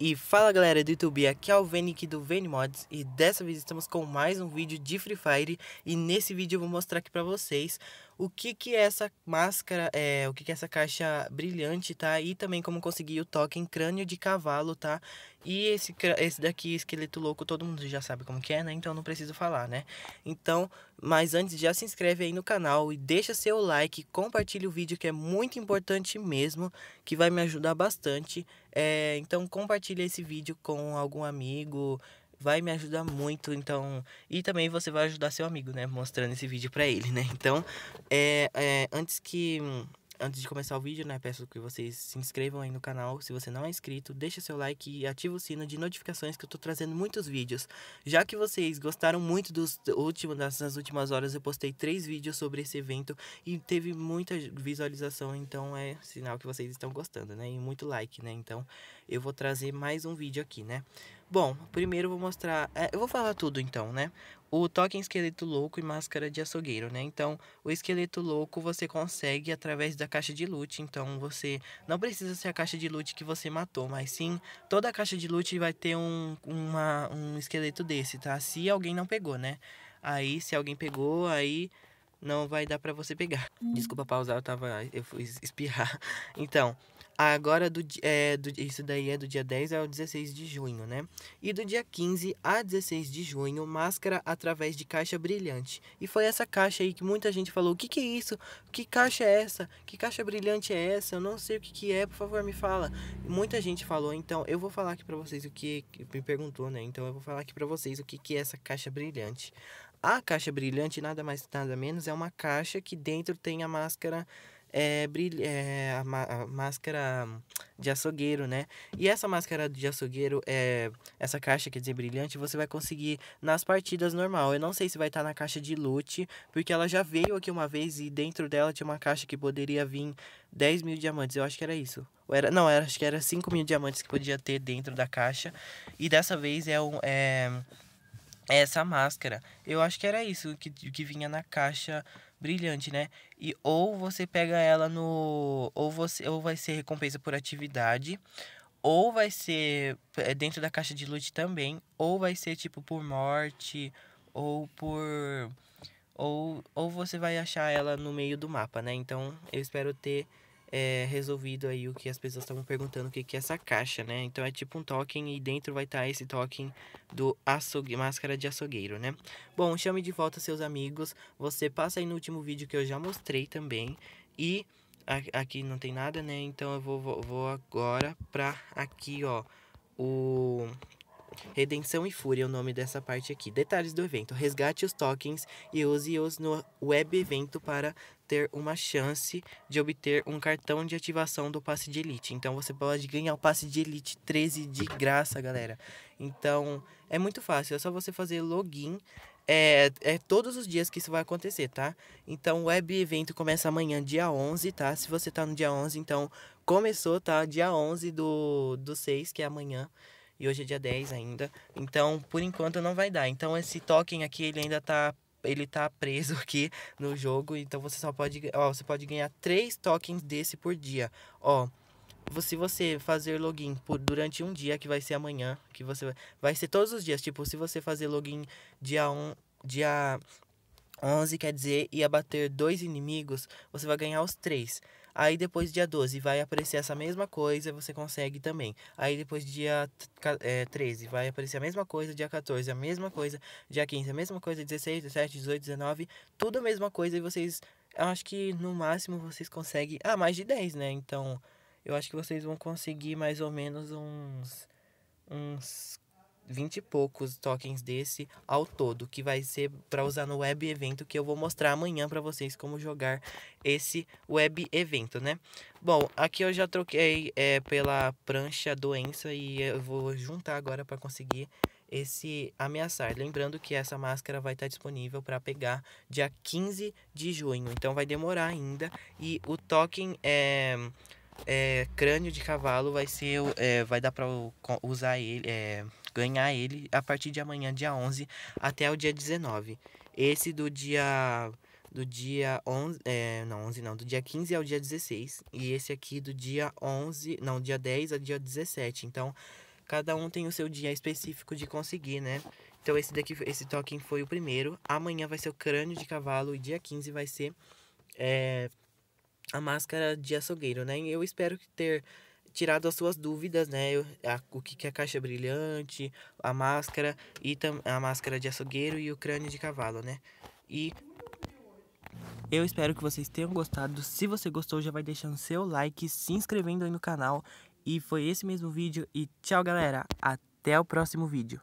E fala galera do YouTube, aqui é o Venik do Venimods e dessa vez estamos com mais um vídeo de Free Fire e nesse vídeo eu vou mostrar aqui pra vocês o que que essa máscara, é, o que que essa caixa brilhante, tá? E também como conseguir o toque em crânio de cavalo, tá? E esse, esse daqui, esqueleto louco, todo mundo já sabe como que é, né? Então não preciso falar, né? Então, mas antes já se inscreve aí no canal e deixa seu like, compartilha o vídeo que é muito importante mesmo, que vai me ajudar bastante. É, então compartilha esse vídeo com algum amigo, vai me ajudar muito, então. E também você vai ajudar seu amigo, né? Mostrando esse vídeo para ele, né? Então, é, é, antes que. Antes de começar o vídeo, né, peço que vocês se inscrevam aí no canal. Se você não é inscrito, deixa seu like e ativa o sino de notificações que eu tô trazendo muitos vídeos. Já que vocês gostaram muito dos últimos, das últimas horas, eu postei três vídeos sobre esse evento e teve muita visualização, então é sinal que vocês estão gostando, né? E muito like, né? Então, eu vou trazer mais um vídeo aqui, né? Bom, primeiro eu vou mostrar... É, eu vou falar tudo então, né? O toque em esqueleto louco e máscara de açougueiro, né? Então, o esqueleto louco você consegue através da caixa de loot. Então, você não precisa ser a caixa de loot que você matou, mas sim toda a caixa de loot vai ter um, uma, um esqueleto desse, tá? Se alguém não pegou, né? Aí, se alguém pegou, aí não vai dar para você pegar. Hum. Desculpa pausar, eu tava eu fui espirrar. Então, Agora, do, é, do, isso daí é do dia 10 ao 16 de junho, né? E do dia 15 a 16 de junho, máscara através de caixa brilhante. E foi essa caixa aí que muita gente falou: o que, que é isso? Que caixa é essa? Que caixa brilhante é essa? Eu não sei o que, que é, por favor, me fala. Muita gente falou, então eu vou falar aqui pra vocês o que. Me perguntou, né? Então eu vou falar aqui pra vocês o que, que é essa caixa brilhante. A caixa brilhante, nada mais, nada menos, é uma caixa que dentro tem a máscara é, brilha, é, a, a, máscara de açougueiro, né? E essa máscara de açougueiro, é, essa caixa, quer dizer, brilhante, você vai conseguir nas partidas normal. Eu não sei se vai estar tá na caixa de loot, porque ela já veio aqui uma vez e dentro dela tinha uma caixa que poderia vir 10 mil diamantes, eu acho que era isso. Ou era, não, era, acho que era 5 mil diamantes que podia ter dentro da caixa. E dessa vez é um... É, é essa máscara. Eu acho que era isso que, que vinha na caixa brilhante, né? E ou você pega ela no ou você ou vai ser recompensa por atividade, ou vai ser é, dentro da caixa de loot também, ou vai ser tipo por morte ou por ou ou você vai achar ela no meio do mapa, né? Então, eu espero ter é, resolvido aí o que as pessoas estavam perguntando o que, que é essa caixa, né? Então é tipo um token e dentro vai estar tá esse token do açougue, máscara de açougueiro, né? Bom, chame de volta seus amigos. Você passa aí no último vídeo que eu já mostrei também. E aqui não tem nada, né? Então eu vou, vou, vou agora pra aqui, ó. O Redenção e Fúria é o nome dessa parte aqui. Detalhes do evento: resgate os tokens e use-os no web evento para ter uma chance de obter um cartão de ativação do passe de elite. Então você pode ganhar o passe de elite 13 de graça, galera. Então é muito fácil, é só você fazer login. É, é todos os dias que isso vai acontecer, tá? Então o web evento começa amanhã, dia 11, tá? Se você tá no dia 11, então começou, tá? Dia 11 do, do 6, que é amanhã. E hoje é dia 10 ainda. Então, por enquanto não vai dar. Então, esse token aqui, ele ainda tá ele tá preso aqui no jogo, então você só pode, ó, você pode ganhar três tokens desse por dia. Ó, se você fazer login por durante um dia que vai ser amanhã, que você vai, ser todos os dias, tipo, se você fazer login dia 1, um, dia 11, quer dizer, e abater dois inimigos, você vai ganhar os três. Aí depois dia 12 vai aparecer essa mesma coisa, você consegue também. Aí depois dia é, 13 vai aparecer a mesma coisa, dia 14 a mesma coisa, dia 15 a mesma coisa, 16, 17, 18, 19, tudo a mesma coisa e vocês eu acho que no máximo vocês conseguem, ah, mais de 10, né? Então, eu acho que vocês vão conseguir mais ou menos uns uns 20 e poucos tokens desse ao todo, que vai ser para usar no web evento que eu vou mostrar amanhã para vocês como jogar esse web evento, né? Bom, aqui eu já troquei é, pela prancha doença e eu vou juntar agora para conseguir esse ameaçar. Lembrando que essa máscara vai estar tá disponível para pegar dia 15 de junho, então vai demorar ainda e o token é é, crânio de cavalo vai ser é, vai dar para usar ele é, ganhar ele a partir de amanhã dia 11 até o dia 19 esse do dia do dia 11 é, não 11 não do dia 15 ao dia 16 e esse aqui do dia 11 não dia 10 ao dia 17 então cada um tem o seu dia específico de conseguir né então esse daqui esse token foi o primeiro amanhã vai ser o crânio de cavalo e dia 15 vai ser é, a máscara de açougueiro, né? Eu espero ter tirado as suas dúvidas, né? o que, é a caixa brilhante, a máscara e a máscara de açougueiro e o crânio de cavalo, né? E eu espero que vocês tenham gostado. Se você gostou, já vai deixando seu like, se inscrevendo aí no canal. E foi esse mesmo vídeo e tchau, galera. Até o próximo vídeo.